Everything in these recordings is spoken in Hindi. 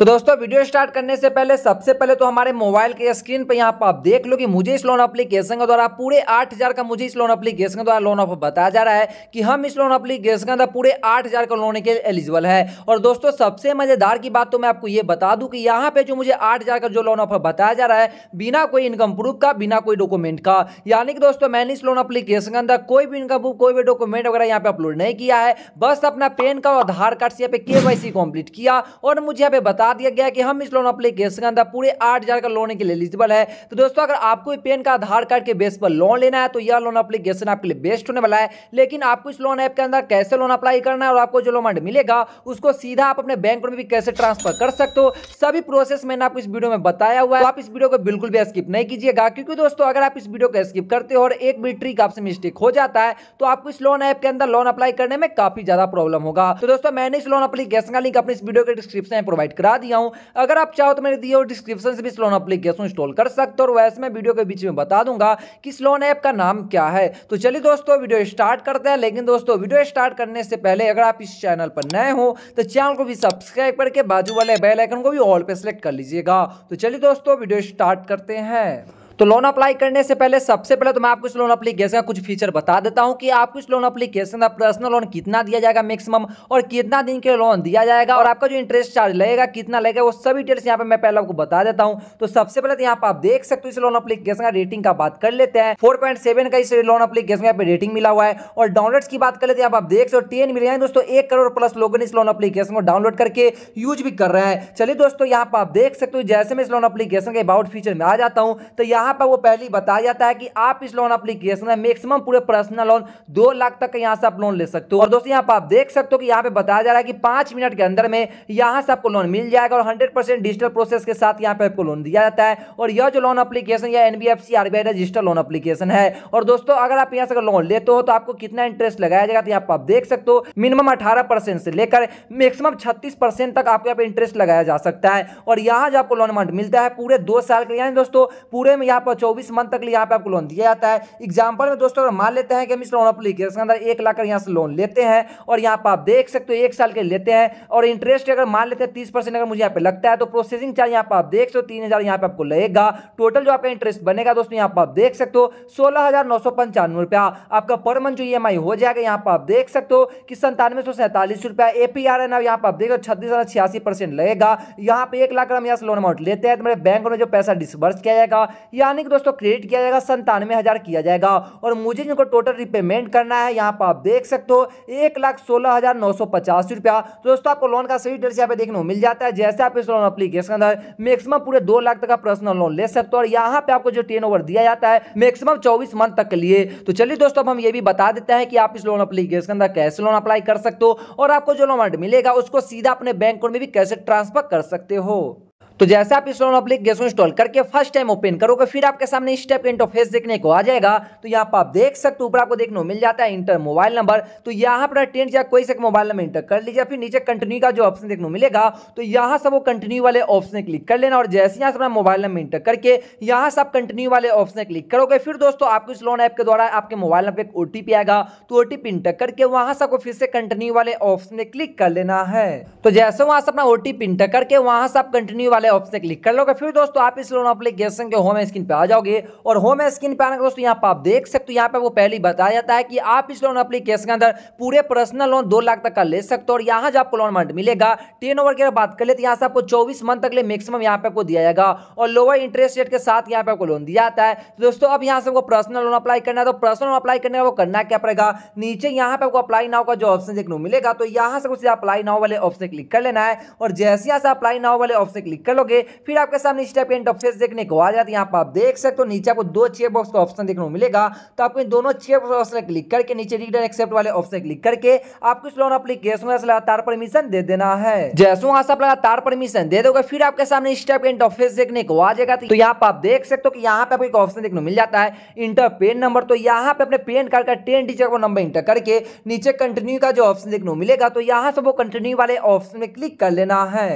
तो दोस्तों वीडियो स्टार्ट करने से पहले सबसे पहले तो हमारे मोबाइल के स्क्रीन पर यहाँ पर आप देख लो कि मुझे इस लोन अप्लीकेशन के द्वारा पूरे आठ हजार का मुझे इस लोन के द्वारा लोन ऑफ बताया जा रहा है कि हम इस लोन अप्लीकेशन के अंदर पूरे आठ हजार का लोन के लिए एलिजिबल है और दोस्तों सबसे मजेदार की बात तो मैं आपको ये बता दूं कि यहाँ पे जो मुझे आठ हजार का जो लोन ऑफर बताया जा रहा है बिना कोई इनकम प्रूफ का बिना कोई डॉक्यूमेंट का यानी कि दोस्तों मैंने इस लोन अप्लीकेशन के अंदर कोई भी इनकम प्रूफ कोई भी डॉक्यूमेंट वगैरह यहाँ पे अपलोड नहीं किया है बस अपना पेन का आधार कार्ड से यहाँ पे के कंप्लीट किया और मुझे यहाँ पे बता बता दिया गया कि हम इस लोन अप्लीकेशन के अंदर पूरे आठ हजार का लोन के लिए एलिजिबल है तो दोस्तों अगर आपको पेन का आधार कार्ड के बेस पर लोन लेना है तो यह लोन अप्लीकेशन आपके लिए बेस्ट होने वाला है लेकिन आपको इस लोन ऐप के अंदर कैसे लोन अप्लाई करना है और आपको जो लोन मिलेगा उसको सीधा आप अपने बैंक में भी कैसे ट्रांसफर कर सकते हो सभी प्रोसेस मैंने आपको इस वीडियो में बताया हुआ है तो आप इस वीडियो को बिल्कुल भी स्किप नहीं कीजिएगा क्योंकि दोस्तों अगर आप इस वीडियो को स्किप करते हो और एक भी ट्रिक आपसे मिस्टेक हो जाता है तो आपको इस लोन ऐप के अंदर लोन अप्लाई करने में काफी ज्यादा प्रॉब्लम होगा तो दोस्तों मैंने इस लोन अप्लीकेशन का लिंक अपने इस वीडियो के डिस्क्रिप्शन में प्रोवाइड करा दिया हूँ अगर आप चाहो तो मैंने दिए हो डिस्क्रिप्शन से भी स्लोन अप्लीकेशन इंस्टॉल कर सकते हो और वैसे मैं वीडियो के बीच में बता दूंगा कि स्लोन ऐप का नाम क्या है तो चलिए दोस्तों वीडियो स्टार्ट करते हैं लेकिन दोस्तों वीडियो स्टार्ट करने से पहले अगर आप इस चैनल पर नए हो तो चैनल को भी सब्सक्राइब करके बाजू वाले बेलाइकन को भी ऑल पर सेलेक्ट कर लीजिएगा तो चलिए दोस्तों वीडियो स्टार्ट करते हैं तो लोन अप्लाई करने से पहले सबसे पहले तो मैं आपको इस लोन अप्लीकेशन का कुछ फीचर बता देता हूँ कि आपको इस लोन अप्लीकेशन का पर्सनल लोन कितना दिया जाएगा मैक्सिमम और कितना दिन के लोन दिया जाएगा और आपका जो इंटरेस्ट चार्ज लगेगा कितना लगेगा वो सभी डिटेल्स यहाँ पे मैं पहले आपको बता देता हूँ तो सबसे पहले तो यहाँ पर आप देख सकते हो इस लोन अपलीकेशन का रेटिंग का बात कर लेते हैं फोर का इस लोन अपलीकेशन यहाँ पे रेटिंग मिला हुआ है और डाउनलोड की बात कर लेते हैं आप देख सकते हो टेन मिलियन दोस्तों एक करोड़ प्लस लोगों ने इस लोन अपलीकेशन को डाउनलोड करके यूज भी कर रहे हैं चलिए दोस्तों यहाँ पर आप देख सकते हो जैसे मैं इस लोन अपलीकेशन के अबाउट फीचर में आ जाता हूँ तो यहाँ यहाँ पर वो पहले ही बताया जाता है कि आप इस लोन अप्लीकेशन में मैक्सिमम पूरे पर्सनल लोन दो लाख तक यहाँ से आप लोन ले सकते हो और दोस्तों यहाँ पर आप देख सकते हो कि यहाँ पे बताया जा रहा है कि पांच मिनट के अंदर में यहाँ से आपको लोन मिल जाएगा और हंड्रेड डिजिटल प्रोसेस के साथ यहाँ पे आपको लोन दिया जाता है और यह जो लोन अप्लीकेशन या NBFC RBI register loan application है और दोस्तों अगर आप यहाँ से लोन लेते हो तो आपको कितना इंटरेस्ट लगाया जाएगा तो यहाँ पर आप देख सकते हो मिनिमम अठारह से लेकर मैक्सिमम छत्तीस तक आपको यहाँ पे इंटरेस्ट लगाया जा सकता है और यहाँ जो आपको लोन अमाउंट मिलता है पूरे दो साल के लिए दोस्तों पूरे में यहाँ पर चौबीस मंथ तक यहाँ पे आपको लोन दिया जाता है एग्जाम्पल में दोस्तों अगर मान लेते हैं कि हम इस लोन अप्लीकेशन के अंदर एक लाख यहाँ से लोन लेते हैं और यहाँ पर आप देख सकते हो एक साल के लेते हैं और इंटरेस्ट अगर मान लेते हैं तीस अगर मुझे यहाँ पे लगता है तो प्रोसेसिंग चार्ज यहाँ पर आप देख सकते हो तीन हज़ार पे आपको लगेगा टोटल जो आपका इंटरेस्ट बनेगा दोस्तों यहाँ पर आप देख सकते हो सोलह हज़ार नौ सौ पंचानवे रुपया आपका पर मंथ जो ई e हो जाएगा यहाँ पर आप देख सकते हो कि संतानवे सौ सैंतालीस रुपया ए पी आर एन यहाँ पर आप देखो छत्तीस हज़ार छियासी परसेंट लगेगा यहाँ पे एक लाख हम से लोन अमाउंट लेते हैं तो मेरे बैंक में जो पैसा डिसबर्स किया जाएगा ये यानी कि दोस्तों क्रेडिट किया जाएगा संतानवे हज़ार किया जाएगा और मुझे जिनको टोटल रिपेमेंट करना है यहाँ पर आप देख सकते हो एक लाख सोलह हज़ार नौ सौ पचास रुपया दोस्तों आपको लोन का सही डिटेल्स यहाँ पे देखने को मिल जाता है जैसे आप इस लोन अप्लीकेशन के अंदर मैक्सिमम पूरे दो लाख तक का पर्सनल लोन ले सकते हो और यहाँ पे आपको जो टेन ओवर दिया जाता है मैक्सिमम चौबीस मंथ तक के लिए तो चलिए दोस्तों अब हम ये भी बता देते हैं कि आप इस लोन अप्लीकेशन के अंदर कैसे लोन अप्लाई कर सकते हो और आपको जो लोन मिलेगा उसको सीधा अपने बैंक अकाउंट में भी कैसे ट्रांसफर कर सकते हो तो जैसे आप इस लोन गैसो इंस्टॉल करके फर्स्ट टाइम ओपन करोगे फिर आपके सामने इस टाइप का इंटरफेस देखने को आ जाएगा तो यहाँ पर आप देख सकते हो ऊपर आपको देखने को मिल जाता है इंटर मोबाइल नंबर तो यहाँ पर टेंट या कोई सा मोबाइल नंबर इंटर कर लीजिए फिर नीचे कंटिन्यू का जो ऑप्शन देखने को मिलेगा तो यहाँ से वो कंटिन्यू वाले ऑप्शन क्लिक कर लेना और जैसे यहाँ से अपना मोबाइल नंबर इंटर करके यहाँ से आप कंटिन्यू वाले ऑप्शन क्लिक करोगे फिर दोस्तों आपको इस लोन ऐप के द्वारा आपके मोबाइल नंबर एक ओटीपी आएगा तो ओटीपी इंटर करके वहां से आपको फिर से कंटिन्यू वाले ऑप्शन क्लिक कर लेना है तो जैसे वहां से अपना ओटीपी इंटर करके वहां से आप कंटिन्यू वाले वाले ऑप्शन से क्लिक कर लोगे फिर दोस्तों आप इस लोन एप्लीकेशन के होम स्क्रीन पे आ जाओगे और होम स्क्रीन पे आने का दोस्तों यहाँ पर आप देख सकते हो यहाँ पे वो पहले बताया जाता है कि आप इस लोन एप्लीकेशन के अंदर पूरे पर्सनल लोन दो लाख तक का ले सकते हो और यहाँ जो आपको लोन अमाउंट मिलेगा टेन ओवर की बात कर ले तो यहाँ से आपको चौबीस मंथ तक ले मैक्सिमम यहाँ पे आपको दिया जाएगा और लोअर इंटरेस्ट रेट के साथ यहाँ पे आपको लोन दिया जाता है तो दोस्तों अब यहाँ से आपको पर्सनल लोन अप्लाई करना है तो पर्सनल लोन अप्लाई करने का वो करना क्या पड़ेगा नीचे यहाँ पे आपको अप्लाई नाव का जो ऑप्शन देखने को मिलेगा तो यहाँ से कुछ अप्लाई नाव वाले ऑप्शन क्लिक कर लेना है और जैसे यहाँ से अप्लाई नाव वाले ऑप्शन क्लिक कर लोगे फिर आपके सामने इस टाइप के इंटरफेस देखने को आ जाती है यहाँ पर आप देख सकते हो नीचे आपको दो चेयर बॉक्स का ऑप्शन देखने को मिलेगा तो आपको इन दोनों चेयर बॉक्स ऑप्शन क्लिक करके नीचे रिटर्न एक्सेप्ट वाले ऑप्शन क्लिक करके आपको इस लोन एप्लीकेशन लगातार परमिशन दे देना है जैसे वहां से आप लगातार परमिशन दे दोगे फिर आपके सामने इस टाइप का इंटरफेस देखने को आ जाएगा तो यहाँ पर आप देख सकते हो कि यहाँ पे आपको एक ऑप्शन देखने को मिल जाता है इंटर पेन नंबर तो यहाँ पे अपने पेन कार्ड का टेन डिजिट का नंबर इंटर करके नीचे कंटिन्यू का जो ऑप्शन देखने को मिलेगा तो यहाँ से वो कंटिन्यू वाले ऑप्शन में क्लिक कर लेना है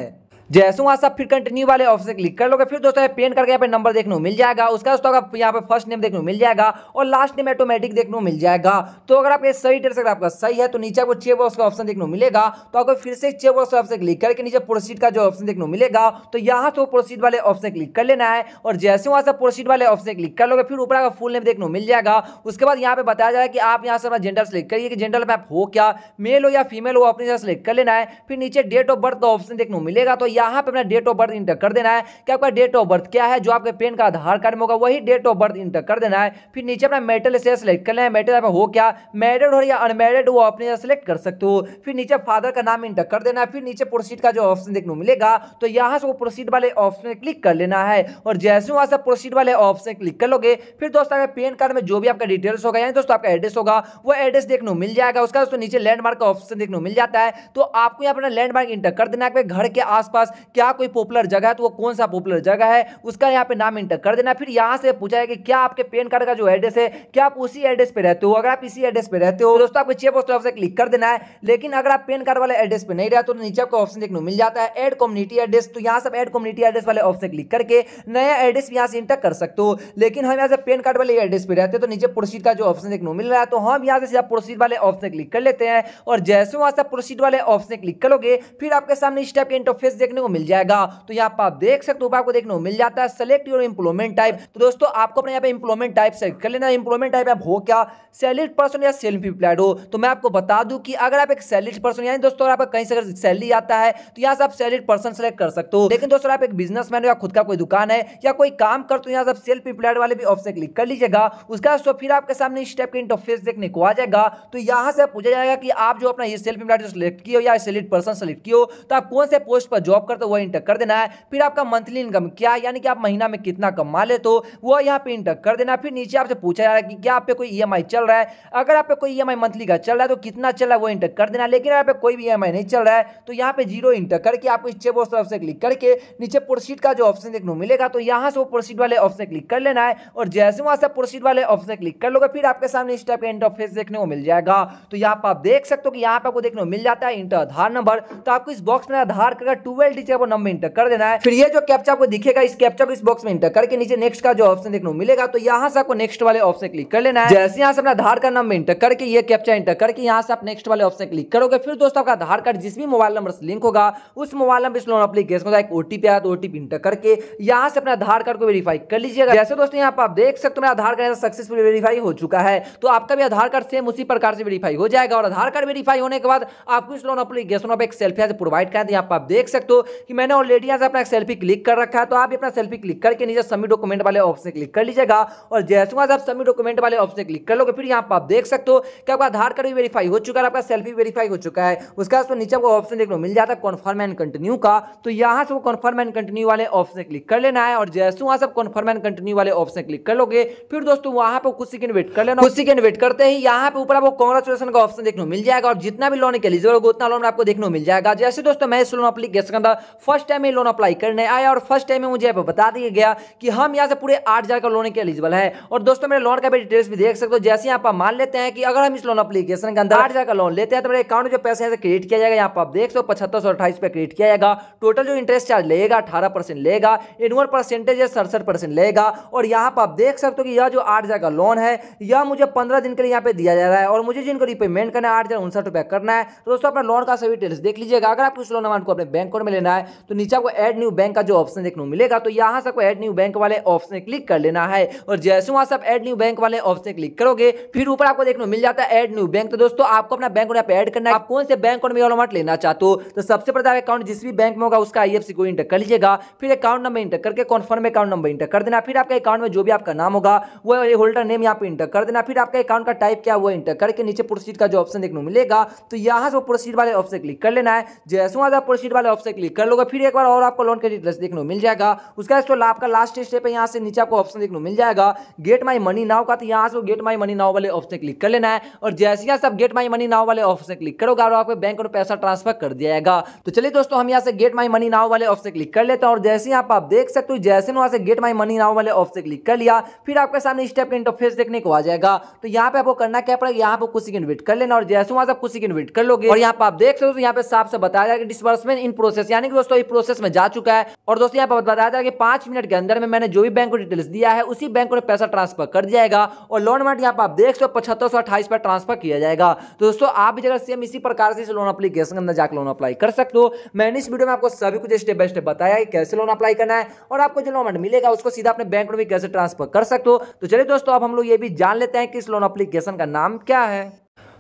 जैसू वहां सब फिर कंटिन्यू वाले ऑप्शन क्लिक कर लोगे फिर दोस्तों पेन करके यहाँ पे नंबर देखने को मिल जाएगा उसका दोस्तों आपको यहाँ पे फर्स्ट नेम देखने को मिल जाएगा और लास्ट नेम ऑटोमेटिक देखने को मिल जाएगा तो अगर आपके सही डेट अगर आपका सही है तो नीचे आपको चेक बॉक्स का ऑप्शन देखने को मिलेगा तो आपको फिर से चेक बॉक्स ऑप्शन क्लिक करके नीचे प्रोसीड का जो ऑप्शन देखने को मिलेगा तो यहाँ से प्रोसीड वाले ऑप्शन क्लिक कर लेना है और जैसे वहाँ से प्रोसीड वाले ऑप्शन क्लिक कर लोगे फिर ऊपर आपका फुल नेम देखने को मिल जाएगा उसके बाद यहाँ पे बताया जाए कि आप यहाँ से अपना जेंडर सेलेक्ट करिए कि जेंडर में आप हो क्या मेल हो या फीमेल हो अपने सेलेक्ट कर लेना है फिर नीचे डेट ऑफ बर्थ का ऑप्शन देखने को मिलेगा तो यहाँ पे अपना डेट ऑफ बर्थ इंटर कर देना है कि आपका डेट ऑफ बर्थ क्या है जो आपके पेन का आधार कार्ड में होगा वही डेट ऑफ बर्थ इंटर कर देना है फिर नीचे अपना मेटल से सिलेक्ट कर लेना है मेटल हो क्या मैरिड हो या अनमेरिड वो अपने सेलेक्ट कर सकते हो फिर नीचे फादर का नाम इंटर कर देना है फिर नीचे प्रोसीड का जो ऑप्शन देखने को मिलेगा तो यहाँ से वो प्रोसीड वाले ऑप्शन क्लिक कर लेना है और जैसे वहाँ से प्रोसीड वाले ऑप्शन क्लिक कर लोगे फिर दोस्तों आपके पेन कार्ड में जो भी आपका डिटेल्स होगा यानी दोस्तों आपका एड्रेस होगा वो एड्रेस देखने को मिल जाएगा उसका दोस्तों नीचे लैंडमार्क का ऑप्शन देखने को मिल जाता है तो आपको यहाँ पर लैंडमार्क इंटर कर देना है घर के आसपास पास क्या कोई पॉपुलर जगह है तो वो कौन सा पॉपुलर जगह है उसका यहाँ पे नाम इंटर कर देना फिर यहाँ से पूछा है कि क्या आपके पेन कार्ड का जो एड्रेस है क्या आप उसी एड्रेस पे रहते हो अगर आप इसी एड्रेस पे रहते हो तो दोस्तों आपको चेक पोस्ट ऑफिस क्लिक कर देना है लेकिन अगर आप पेन कार्ड वाले एड्रेस पर नहीं रहते तो नीचे आपको ऑप्शन देखने को मिल जाता है एड कम्युनिटी एड्रेस तो यहाँ से एड कम्युनिटी एड्रेस वाले ऑप्शन क्लिक करके नया एड्रेस यहाँ से इंटर कर सकते हो लेकिन हम यहाँ से पेन कार्ड वाले एड्रेस पर रहते तो नीचे प्रोसीड का जो ऑप्शन देखने को मिल रहा है तो हम यहाँ से सीधा प्रोसीड वाले ऑप्शन क्लिक कर लेते हैं और जैसे वहां से प्रोसीड वाले ऑप्शन क्लिक करोगे फिर आपके सामने इस टाइप के इंटरफेस देखने देखने को मिल जाएगा तो यहाँ पर आप देख सकते हो आपको देखने को मिल जाता है सेलेक्ट योर इंप्लॉयमेंट टाइप तो दोस्तों आपको अपने यहाँ पे इंप्लॉयमेंट टाइप सेलेक्ट कर लेना इंप्लॉयमेंट टाइप आप हो क्या सैलरीड पर्सन या सेल्फ इंप्लाइड हो तो मैं आपको बता दूँ कि अगर आप एक सैलरीड पर्सन यानी दोस्तों आपका कहीं से अगर सैलरी आता है तो यहाँ से आप सैलरीड पर्सन सेलेक्ट कर सकते हो लेकिन दोस्तों आप एक बिजनेस मैन या खुद का कोई दुकान है या कोई काम करते हो यहाँ से आप सेल्फ इंप्लाइड वाले भी ऑप्शन क्लिक कर लीजिएगा उसके बाद फिर आपके सामने इस टाइप के इंटरफेस देखने को आ जाएगा तो यहाँ से पूछा जाएगा कि आप जो अपना ये सेल्फ इंप्लाइड सेलेक्ट किए या सैलरीड पर्सन सेलेक्ट किए तो आप कौन से पोस्ट पर जॉब जॉब करते हो वह इंटर कर देना है फिर आपका मंथली इनकम क्या यानी कि आप महीना में कितना कमा लेते हो वह यहाँ पे इंटर कर देना फिर नीचे आपसे पूछा जा रहा है कि क्या आप पे कोई ई चल रहा है अगर आप पे कोई ई मंथली का चल रहा है तो कितना चल रहा है वो इंटर कर देना लेकिन आप कोई भी ई नहीं चल रहा है तो यहाँ पे जीरो इंटर करके आपको इस चेबोर्स तरफ से क्लिक करके नीचे प्रोसीड का जो ऑप्शन देखने मिलेगा तो यहाँ से वो प्रोसीड वाले ऑप्शन क्लिक कर लेना है और जैसे वहाँ से प्रोसीड वाले ऑप्शन क्लिक कर लोगे फिर आपके सामने इस टाइप का इंटरफेस देखने को मिल जाएगा तो यहाँ पर आप देख सकते हो कि यहाँ पर आपको देखने को मिल जाता है इंटर आधार नंबर तो आपको इस बॉक्स में आधार कर ट्वेल्व टीचर को नंबर इंटर कर देना है फिर ये जो कैप्चा आपको दिखेगा इस कैप्चा को इस बॉक्स में इंटर करके नीचे नेक्स्ट का जो ऑप्शन देखने को मिलेगा तो यहाँ से आपको नेक्स्ट वाले ऑप्शन क्लिक कर लेना है जैसे यहाँ से अपना आधार कार्ड नंबर इंटर करके ये कैप्चा इंटर करके यहाँ से आप नेक्स्ट वाले ऑप्शन क्लिक करोगे फिर दोस्तों आपका आधार कार्ड जिस भी मोबाइल नंबर से लिंक होगा उस मोबाइल नंबर इस लोन अपलीकेशन का एक ओटीपी आया तो ओटीपी इंटर करके यहाँ से अपना आधार कार्ड को वेरीफाई कर लीजिएगा जैसे दोस्तों यहाँ पर आप देख सकते हो मेरा आधार कार्ड सक्सेसफुल वेरीफाई हो चुका है तो आपका भी आधार कार्ड सेम उसी प्रकार से वेरीफाई हो जाएगा और आधार कार्ड वेरीफाई होने के बाद आपको इस लोन अपलीकेशन एक सेल्फी प्रोवाइड कर देख सकते हो कि मैंने ऑलरेडी यहाँ से अपना सेल्फी क्लिक कर रखा है तो आप अपना सेल्फी क्लिक करके नीचे समी डॉक्यूमेंट वाले ऑप्शन क्लिक कर लीजिएगा और जैसे वहाँ आप समी डॉक्यूमेंट वाले ऑप्शन क्लिक कर लोगे फिर यहाँ पर आप देख सकते हो कि आपका आधार कार्ड भी वेरीफाई हो चुका है आपका सेल्फी वेरीफाई हो चुका है उसके बाद नीचे आपको ऑप्शन देखने को मिल जाता है कन्फर्म एंड कंटिन्यू का तो यहाँ से वो कन्फर्म एंड कंटिन्यू वाले ऑप्शन क्लिक कर लेना है और जैसे वहाँ से कन्फर्म एंड कंटिन्यू वाले ऑप्शन क्लिक कर लोगे फिर दोस्तों वहाँ पर कुछ सेकंड वेट कर लेना कुछ सेकंड वेट करते ही यहाँ पर ऊपर आपको कॉन्ग्रेचुलेसन का ऑप्शन देखने को मिल जाएगा और जितना भी लोन के लिए उतना लोन आपको देखने को मिल जाएगा जैसे दोस्तों मैं इस लोन अपलीकेशन का फर्स्ट टाइम ये लोन अप्लाई करने आया और फर्स्ट टाइम में मुझे बता दिया गया कि हम यहाँ से पूरे आठ का लोन के एलिजिबल है और दोस्तों मेरे लोन का भी डिटेल्स भी देख सकते हो जैसे यहाँ पर मान लेते हैं कि अगर हम इस लोन अपलीकेशन के अंदर आठ का लोन लेते हैं तो मेरे अकाउंट जो पैसे हैं क्रिएट किया जाएगा यहाँ पर आप देख सौ पचहत्तर सौ अट्ठाईस पे क्रिएट किया जाएगा टोटल जो इंटरेस्ट चार्ज लेगा अठारह परसेंट लेगा एनुअल परसेंटेज सड़सठ परसेंट लेगा और यहाँ पर आप देख सकते हो कि यह जो आठ का लोन है यह मुझे पंद्रह दिन के लिए यहाँ पे दिया जा रहा है और मुझे जिनको रिपेमेंट करना है आठ करना है तो दोस्तों अपना लोन का सभी डिटेल्स देख लीजिएगा अगर आप उस लोन अमाउंट को अपने बैंक अकाउंट में लेना लेना है तो नीचे आपको एड न्यू बैंक का जो ऑप्शन देखने को मिलेगा तो यहां से आपको एड न्यू बैंक वाले ऑप्शन क्लिक कर लेना है और जैसे वहां से आप एड न्यू बैंक वाले ऑप्शन क्लिक करोगे फिर ऊपर आपको देखने को मिल जाता है एड न्यू बैंक तो दोस्तों आपको अपना बैंक यहाँ एड करना है आप कौन से बैंक अकाउंट में अमाउंट लेना चाहते हो तो सबसे पहले अकाउंट जिस भी बैंक में होगा उसका आई को इंटर कर लीजिएगा फिर अकाउंट नंबर इंटर करके कॉन्फर्म अकाउंट नंबर इंटर कर देना फिर आपके अकाउंट में जो भी आपका नाम होगा वो होल्डर नेम यहाँ पर इंटर कर देना फिर आपका अकाउंट का टाइप क्या वो इंटर करके नीचे प्रोसीड का जो ऑप्शन देखने को मिलेगा तो यहाँ से प्रोसीड वाले ऑप्शन क्लिक कर लेना है जैसे वहां प्रोसीड वाले ऑप्शन क्लिक कर लोगे फिर एक बार और आपको लोन का डिटेल्स देखने को मिल जाएगा उसका तो आपका लास्ट स्टेप है यहाँ से नीचे आपको ऑप्शन देखने को मिल जाएगा गेट माई मनी नाव का तो यहाँ से गेट माई मनी नाव वाले ऑप्शन क्लिक कर लेना है और जैसे यहाँ से गेट माई मनी नाव वाले ऑप्शन क्लिक करोगे और आपके बैंक में पैसा ट्रांसफर कर दिया जाएगा तो चलिए दोस्तों हम यहाँ से गेट माई मनी नाव वाले ऑप्शन क्लिक कर लेते हैं और जैसे यहाँ आप देख सकते हो जैसे वहाँ से गेट माई मनी नाव वाले ऑप्शन क्लिक कर लिया फिर आपके सामने स्टेप का इंटरफेस देखने को आ जाएगा तो यहाँ पे आपको करना क्या पड़ेगा यहाँ पर कुछ इन्वेट कर लेना और जैसे वहाँ से कुछ इन्वेट कर लोगे और यहाँ पर आप देख सकते हो यहाँ पे साफ से बताया जाएगा डिसबर्समेंट इन प्रोसेस यानी कि दोस्तों ये प्रोसेस में जा चुका है और दोस्तों यहाँ पर बताया था कि पांच मिनट के अंदर में मैंने जो भी बैंक को डिटेल्स दिया है उसी बैंक को पैसा ट्रांसफर कर जाएगा और लोन अमाउंट यहाँ पर आप देख सौ पचहत्तर सौ अट्ठाईस पर ट्रांसफर किया जाएगा तो दोस्तों आप भी जगह सेम इसी प्रकार से लोन अपलीकेशन के अंदर जाकर लोन अप्लाई कर सकते हो मैंने इस वीडियो में आपको सभी कुछ स्टेप बाय स्टेप बताया कि कैसे लोन अप्लाई करना है और आपको जो लोन अमाउंट मिलेगा उसको सीधा अपने बैंक में कैसे ट्रांसफर कर सकते हो तो चलिए दोस्तों अब हम लोग ये भी जान लेते हैं कि इस लोन अप्लीकेशन का नाम क्या है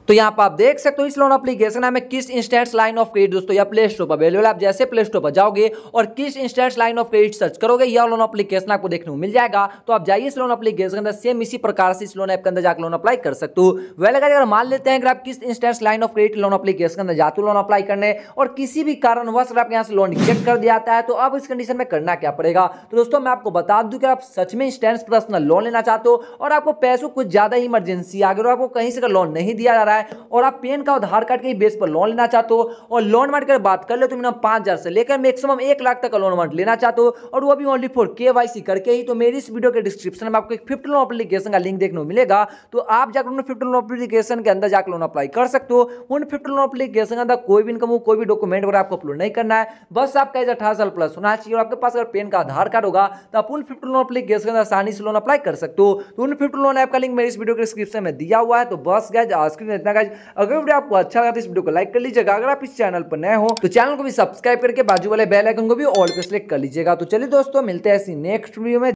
तो यहाँ पर आप देख सकते हो इस लोन एप्लीकेशन में किस इंस्टेंट लाइन ऑफ क्रेडिट दोस्तों या प्ले स्टोर पर अवेलेबल आप जैसे प्ले स्टोर पर जाओगे और Kissht instant line of credit search करोगे यह लोन एप्लीकेशन आपको देखने को मिल जाएगा तो आप जाइए इस लोन एप्लीकेशन के अंदर सेम इसी प्रकार से इस लोन ऐप के अंदर जाकर लोन अप्लाई कर सकते हो वेल अगर मान लेते हैं अगर आप Kissht instant line of credit loan application के अंदर जाते हो लोन अप्लाई करने और किसी भी कारणवश अगर आप यहाँ से लोन रिजेक्ट कर दिया जाता है तो अब इस कंडीशन में करना क्या पड़ेगा तो दोस्तों मैं आपको बता दूँ कि आप सच में इंस्टेंट पर्सनल लोन लेना चाहते हो और आपको पैसों कुछ ज़्यादा इमरजेंसी आगे और आपको कहीं से लोन नहीं दिया जा रहा रहा है और आप पेन का आधार कार्ड के बेस पर लोन लेना चाहते हो और लोन अमाउंट की बात कर ले तो मिनिमम पाँच हज़ार से लेकर मैक्सिमम एक लाख तक का लोन अमाउंट लेना चाहते हो और वो भी ओनली फॉर के करके ही तो मेरी इस वीडियो के डिस्क्रिप्शन में आपको एक फिफ्ट लोन अपलीकेशन का लिंक देखने को मिलेगा तो आप जाकर उन फिफ्ट लोन अपलीकेशन के अंदर जाकर लोन अप्लाई कर सकते हो उन फिफ्ट लोन अपलीकेशन के अंदर कोई भी इनकम हो कोई भी डॉक्यूमेंट वगैरह आपको अपलोड नहीं करना है बस आपका एज अठारह साल प्लस होना चाहिए और आपके पास अगर पेन का आधार कार्ड होगा तो आप उन फिफ्ट लोन अपलीकेशन के अंदर आसानी से लोन अप्लाई कर सकते हो तो उन फिफ्ट लोन ऐप का लिंक मेरी इस वीडियो के डिस्क्रिप्शन में दिया हुआ है तो बस गए आज के इतना गाइज अगर वीडियो आपको अच्छा लगा तो इस वीडियो को लाइक कर लीजिएगा अगर आप इस चैनल पर नए हो तो चैनल को भी सब्सक्राइब करके बाजू वाले बेल आइकन को भी ऑल पे सेलेक्ट कर लीजिएगा तो चलिए दोस्तों मिलते हैं ऐसी नेक्स्ट वीडियो में